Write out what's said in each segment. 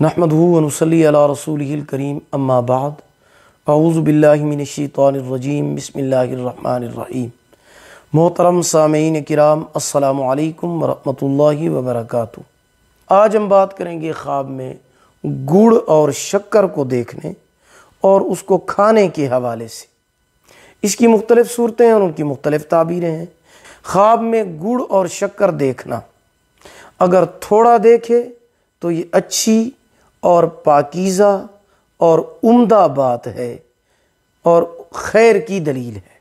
نحمدن وسلی علی رسول الکریم اعوذ باللہ من الشیطان الرجیم بسم اللہ الرحمن الرحیم محترم سامعین کرام السلام علیکم ورحمۃ اللہ وبرکاتہ آج ہم بات کریں گے خواب میں گڑ اور شکر کو دیکھنے اور اس کو کھانے کے حوالے سے اس کی مختلف صورتیں اور ان کی مختلف تعبیریں ہیں خواب میں گڑ اور شکر دیکھنا اگر تھوڑا دیکھے تو یہ اچھی اور پاکیزہ اور عمدہ بات ہے اور خیر کی دلیل ہے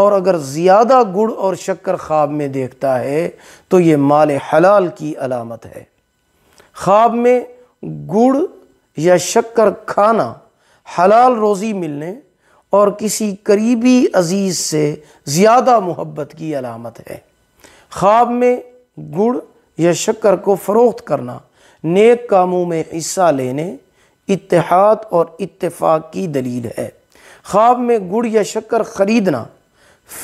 اور اگر زیادہ گڑ اور شکر خواب میں دیکھتا ہے تو یہ مال حلال کی علامت ہے خواب میں گڑ یا شکر کھانا حلال روزی ملنے اور کسی قریبی عزیز سے زیادہ محبت کی علامت ہے خواب میں گڑ یا شکر کو فروخت کرنا نیک کاموں میں حصہ لینے اتحاد اور اتفاق کی دلیل ہے خواب میں گڑ یا شکر خریدنا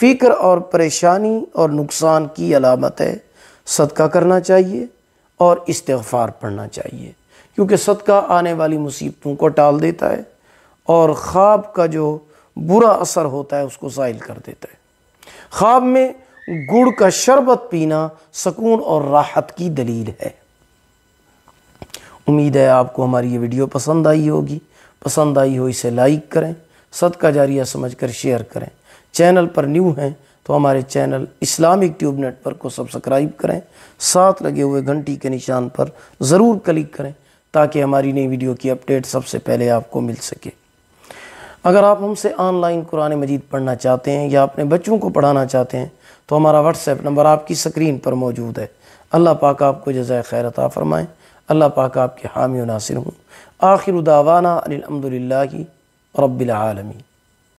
فکر اور پریشانی اور نقصان کی علامت ہے صدقہ کرنا چاہیے اور استغفار پڑھنا چاہیے کیونکہ صدقہ آنے والی مصیبتوں کو ٹال دیتا ہے اور خواب کا جو برا اثر ہوتا ہے اس کو زائل کر دیتا ہے خواب میں گڑ کا شربت پینا سکون اور راحت کی دلیل ہے امید ہے آپ کو ہماری یہ ویڈیو پسند آئی ہوگی پسند آئی ہو اسے لائک کریں صدقہ جاریہ سمجھ کر شیئر کریں چینل پر نیو ہیں تو ہمارے چینل اسلامک ٹیوب نیٹ پر کو سبسکرائب کریں ساتھ لگے ہوئے گھنٹی کے نشان پر ضرور کلک کریں تاکہ ہماری نئی ویڈیو کی اپڈیٹ سب سے پہلے آپ کو مل سکے اگر آپ ہم سے آن لائن قرآن مجید پڑھنا چاہتے ہیں یا اپنے بچوں کو پڑھانا چاہتے ہیں تو ہمارا واٹس ایپ نمبر آپ کی سکرین پر موجود ہے اللہ پاک آپ کو جزائے عطا فرمائیں اللہ پاک آپ کے حامی و ناصر ہوں آخر دعوانا علی الحمد للہ رب العالمین